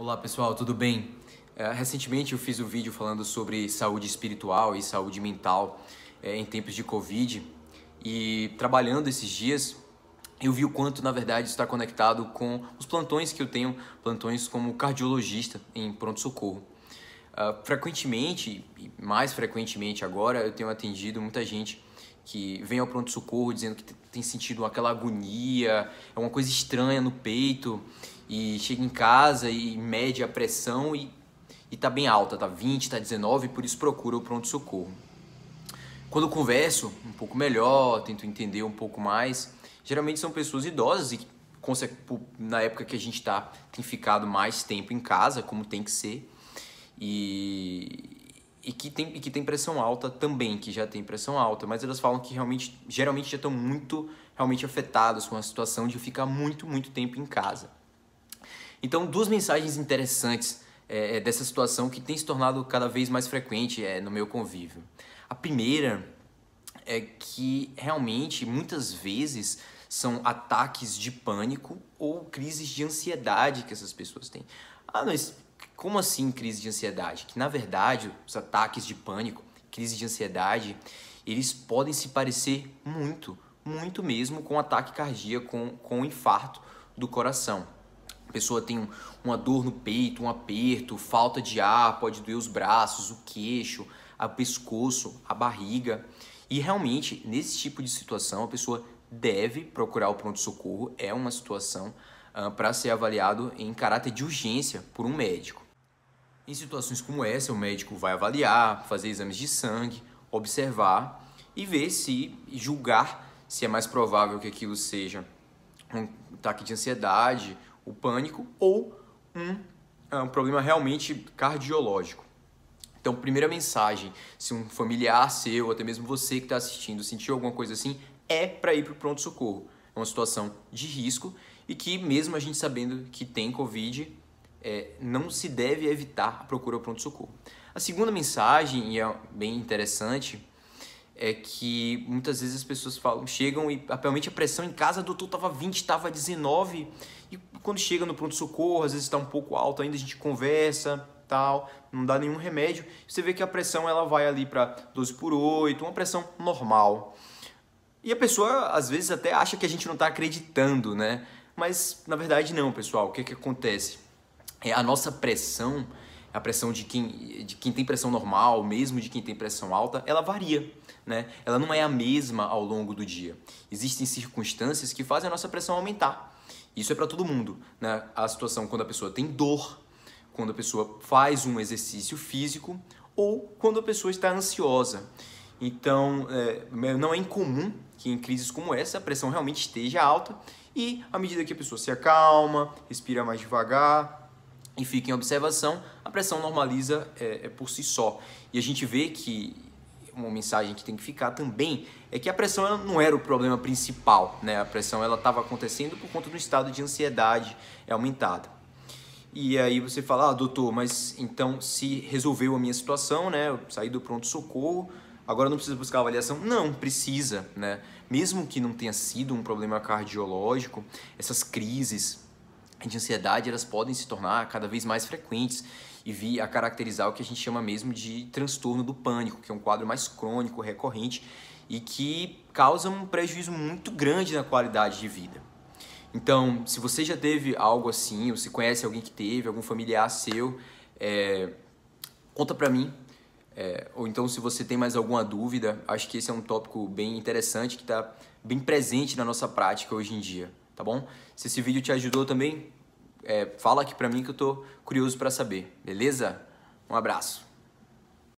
Olá pessoal, tudo bem? É, recentemente eu fiz um vídeo falando sobre saúde espiritual e saúde mental é, em tempos de Covid e trabalhando esses dias eu vi o quanto na verdade está conectado com os plantões que eu tenho, plantões como cardiologista em pronto-socorro. É, frequentemente, mais frequentemente agora, eu tenho atendido muita gente que vem ao pronto-socorro dizendo que tem sentido aquela agonia, é uma coisa estranha no peito e chega em casa e mede a pressão e, e tá bem alta, tá 20, tá 19, por isso procura o pronto-socorro. Quando eu converso um pouco melhor, tento entender um pouco mais, geralmente são pessoas idosas e na época que a gente tá, tem ficado mais tempo em casa, como tem que ser. E, e que, tem, e que tem pressão alta também, que já tem pressão alta, mas elas falam que realmente, geralmente já estão muito realmente afetadas com a situação de ficar muito, muito tempo em casa. Então, duas mensagens interessantes é, é dessa situação que tem se tornado cada vez mais frequente é, no meu convívio. A primeira é que realmente muitas vezes são ataques de pânico ou crises de ansiedade que essas pessoas têm. Ah, mas como assim crise de ansiedade? Que na verdade os ataques de pânico, crise de ansiedade, eles podem se parecer muito, muito mesmo com ataque cardíaco, com, com infarto do coração. A pessoa tem um, uma dor no peito, um aperto, falta de ar, pode doer os braços, o queixo, o pescoço, a barriga. E realmente, nesse tipo de situação, a pessoa deve procurar o pronto-socorro, é uma situação uh, para ser avaliado em caráter de urgência por um médico. Em situações como essa, o médico vai avaliar, fazer exames de sangue, observar e ver se julgar se é mais provável que aquilo seja um ataque de ansiedade, o pânico ou um, ah, um problema realmente cardiológico. Então, primeira mensagem: se um familiar seu, até mesmo você que está assistindo, sentiu alguma coisa assim, é para ir para o pronto-socorro. É uma situação de risco e que, mesmo a gente sabendo que tem Covid, é, não se deve evitar a procura ao pronto-socorro. A segunda mensagem, e é bem interessante, é que muitas vezes as pessoas falam, chegam e realmente a pressão em casa, doutor, estava 20, estava 19, e quando chega no pronto-socorro, às vezes está um pouco alto ainda, a gente conversa, tal, não dá nenhum remédio, você vê que a pressão ela vai ali para 12 por 8, uma pressão normal. E a pessoa às vezes até acha que a gente não está acreditando, né? Mas na verdade não, pessoal. O que, que acontece? é a nossa pressão, a pressão de quem, de quem tem pressão normal, mesmo de quem tem pressão alta, ela varia. Né? Ela não é a mesma ao longo do dia. Existem circunstâncias que fazem a nossa pressão aumentar. Isso é para todo mundo. Né? A situação quando a pessoa tem dor, quando a pessoa faz um exercício físico ou quando a pessoa está ansiosa. Então, é, não é incomum que em crises como essa a pressão realmente esteja alta e, à medida que a pessoa se acalma, respira mais devagar, e fica em observação, a pressão normaliza é, é, por si só. E a gente vê que uma mensagem que tem que ficar também é que a pressão não era o problema principal, né? A pressão ela estava acontecendo por conta do estado de ansiedade aumentada. E aí você fala, ah, doutor, mas então se resolveu a minha situação, né? Eu saí do pronto socorro, agora não precisa buscar avaliação? Não, precisa, né? Mesmo que não tenha sido um problema cardiológico, essas crises de ansiedade elas podem se tornar cada vez mais frequentes e vir a caracterizar o que a gente chama mesmo de transtorno do pânico, que é um quadro mais crônico, recorrente e que causa um prejuízo muito grande na qualidade de vida. Então, se você já teve algo assim, ou se conhece alguém que teve, algum familiar seu, é, conta pra mim. É, ou então, se você tem mais alguma dúvida, acho que esse é um tópico bem interessante que está bem presente na nossa prática hoje em dia tá bom? Se esse vídeo te ajudou também, é, fala aqui pra mim que eu tô curioso para saber, beleza? Um abraço!